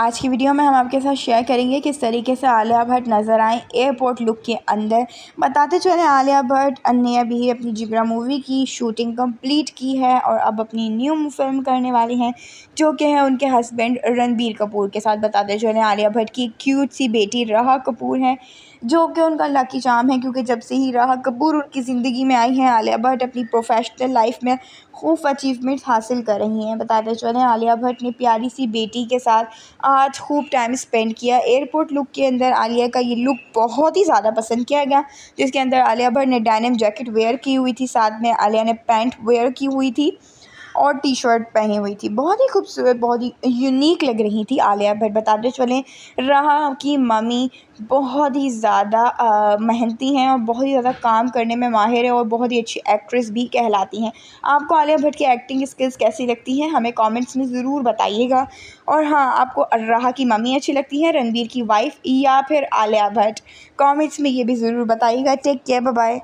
आज की वीडियो में हम आपके साथ शेयर करेंगे किस तरीके से आलिया भट्ट नज़र आए एयरपोर्ट लुक के अंदर बताते चले आलिया भट्ट अन्य अभी अपनी जिगरा मूवी की शूटिंग कंप्लीट की है और अब अपनी न्यू फिल्म करने वाली हैं जो कि है उनके हस्बैंड रणबीर कपूर के साथ बताते चले आलिया भट्ट की क्यूट सी बेटी रहा कपूर है जो कि उनका लकी चाम है क्योंकि जब से ही राह कपूर उनकी ज़िंदगी में आई हैं आलिया भट्ट अपनी प्रोफेशनल लाइफ में खूब अचीवमेंट्स हासिल कर रही हैं बताते चले आलिया भट्ट ने प्यारी सी बेटी के साथ आज खूब टाइम स्पेंड किया एयरपोर्ट लुक के अंदर आलिया का ये लुक बहुत ही ज़्यादा पसंद किया गया जिसके अंदर आलिया भट्ट ने डैनिम जैकेट वेयर की हुई थी साथ में आलिया ने पैंट वेयर की हुई थी और टी शर्ट पहनी हुई थी बहुत ही खूबसूरत बहुत ही यूनिक लग रही थी आलिया भट्ट बताते चलें रहा कि मम्मी बहुत ही ज़्यादा मेहनती हैं और बहुत ही ज़्यादा काम करने में माहिर है और बहुत ही अच्छी एक्ट्रेस भी कहलाती हैं आपको आलिया भट्ट की एक्टिंग स्किल्स कैसी लगती हैं हमें कॉमेंट्स में ज़रूर बताइएगा और हाँ आपको रहा की मम्मी अच्छी लगती हैं रणबीर की वाइफ या फिर आलिया भट्ट कॉमेंट्स में ये भी ज़रूर बताइएगा टेक केयर बाय